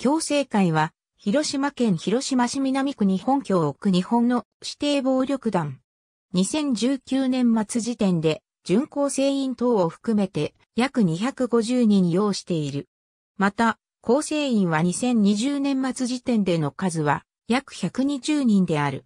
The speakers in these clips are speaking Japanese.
共生会は、広島県広島市南区に本拠を置く日本の指定暴力団。2019年末時点で、巡行成員等を含めて約250人要している。また、構成員は2020年末時点での数は約120人である。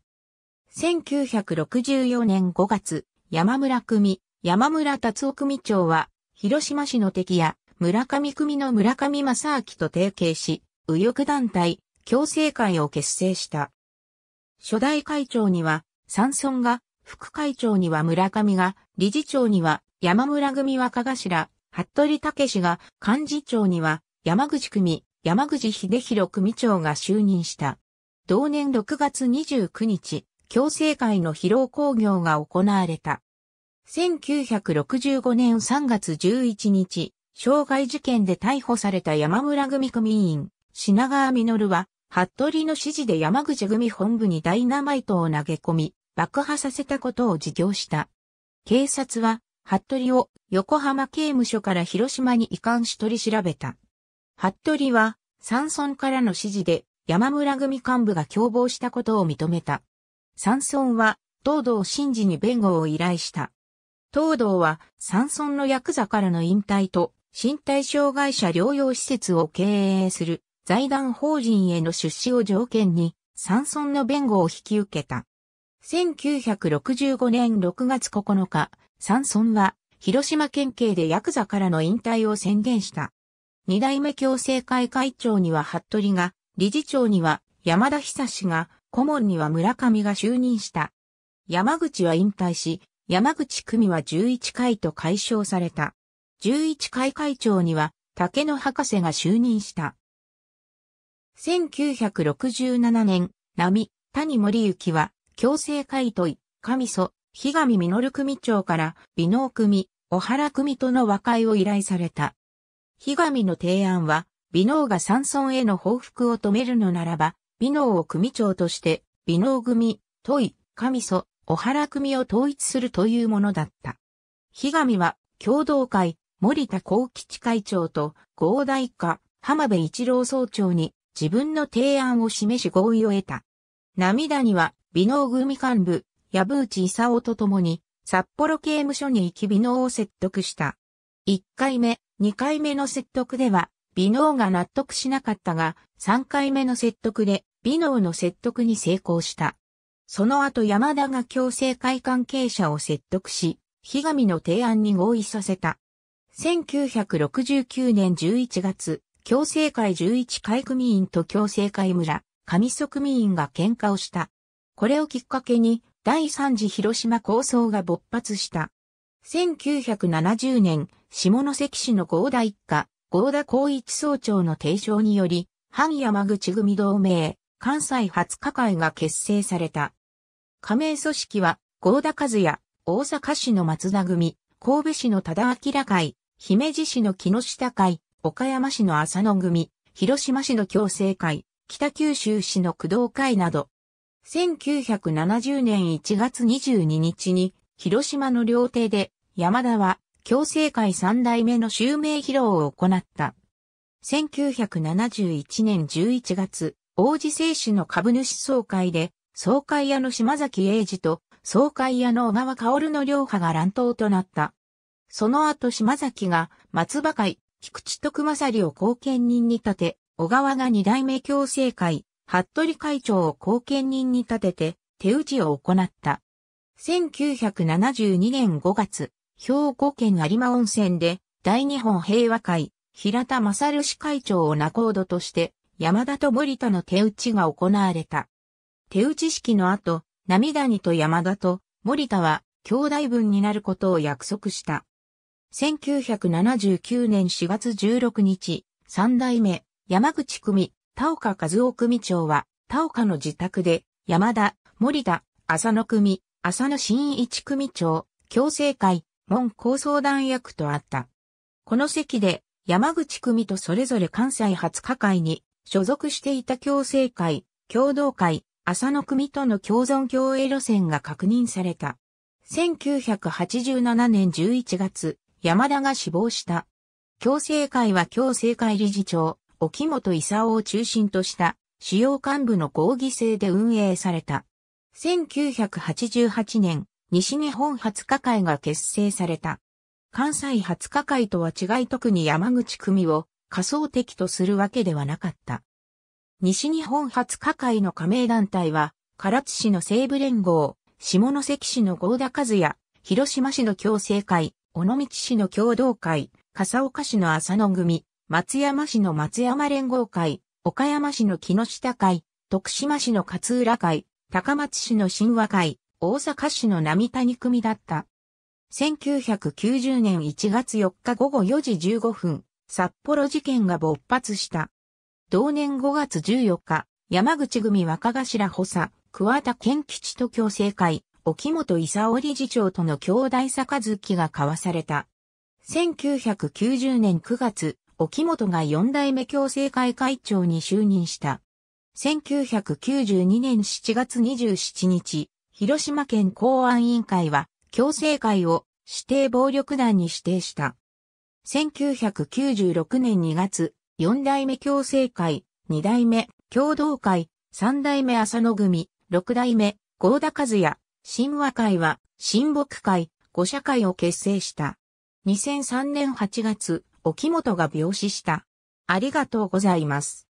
1964年5月、山村組、山村達夫組長は、広島市の敵や村上組の村上正明と提携し、右翼団体、共生会を結成した。初代会長には、山村が、副会長には村上が、理事長には、山村組若頭、服部武が、幹事長には、山口組、山口秀弘組長が就任した。同年6月29日、共生会の疲労工業が行われた。1965年3月11日、傷害事件で逮捕された山村組組員、品川実は、服部の指示で山口組本部にダイナマイトを投げ込み、爆破させたことを自供した。警察は、服部を横浜刑務所から広島に移管し取り調べた。服部は、山村からの指示で山村組幹部が共謀したことを認めた。山村は、東堂真治に弁護を依頼した。東堂は、山村のヤクザからの引退と、身体障害者療養施設を経営する財団法人への出資を条件に、山村の弁護を引き受けた。1965年6月9日、山村は、広島県警でヤクザからの引退を宣言した。二代目共生会会長には服部が、理事長には山田久志が、顧問には村上が就任した。山口は引退し、山口組は11回と解消された。11回会長には、竹野博士が就任した。1967年、波、谷森幸は、強制解問、神祖、日上実組長から、美濃組、小原組との和解を依頼された。日上の提案は、美濃が山村への報復を止めるのならば、美濃を組長として、美濃組、問井、神祖、小原組を統一するというものだった。日上は、共同会、森田幸吉会長と、合大課、浜辺一郎総長に、自分の提案を示し合意を得た。涙には、美濃組幹部、部内勲と共に、札幌刑務所に行き美濃を説得した。1回目、2回目の説得では、美濃が納得しなかったが、3回目の説得で、美濃の説得に成功した。その後山田が強制会関係者を説得し、日上の提案に合意させた。1969年11月、共生会11会組員と共生会村、上祖組員が喧嘩をした。これをきっかけに、第3次広島構想が勃発した。1970年、下関市の合田一家、合田光一総長の提唱により、半山口組同盟、関西初加会が結成された。加盟組織は、合田和也、大阪市の松田組、神戸市の忠明会、姫路市の木下会、岡山市の浅野組、広島市の共生会、北九州市の工藤会など、1970年1月22日に、広島の料亭で、山田は、共生会三代目の襲名披露を行った。1971年11月、王子製紙の株主総会で、総会屋の島崎英二と、総会屋の小川薫の両派が乱闘となった。その後島崎が松葉会、菊池徳正を後見人に立て、小川が二代目共生会、服部会長を後見人に立てて、手打ちを行った。1972年5月、兵庫県有馬温泉で、大日本平和会、平田正氏会長を仲人として、山田と森田の手打ちが行われた。手打ち式の後、涙にと山田と森田は兄弟分になることを約束した。1979年4月16日、三代目、山口組、田岡和夫組長は、田岡の自宅で、山田、森田、浅野組、浅野新一組長、共生会、門構想団役とあった。この席で、山口組とそれぞれ関西初課会に所属していた共生会、共同会、浅野組との共存共栄路線が確認された。1987年11月、山田が死亡した。共生会は共生会理事長、沖本勲を中心とした主要幹部の合議制で運営された。1988年、西日本初科会が結成された。関西初科会とは違い特に山口組を仮想敵とするわけではなかった。西日本初科会の加盟団体は、唐津市の西部連合、下関市の合田和也、広島市の共生会、尾道市の共同会、笠岡市の浅野組、松山市の松山連合会、岡山市の木下会、徳島市の勝浦会、高松市の神話会、大阪市の並谷組だった。1990年1月4日午後4時15分、札幌事件が勃発した。同年5月14日、山口組若頭補佐、桑田健吉と共生会、沖本勲理事長との兄弟杯が交わされた。1990年9月、沖本が4代目共生会会長に就任した。1992年7月27日、広島県公安委員会は、共生会を指定暴力団に指定した。1996年2月、4代目共生会、2代目共同会、3代目浅野組、6代目合田和也、神話会は、神木会、五社会を結成した。2003年8月、沖本が病死した。ありがとうございます。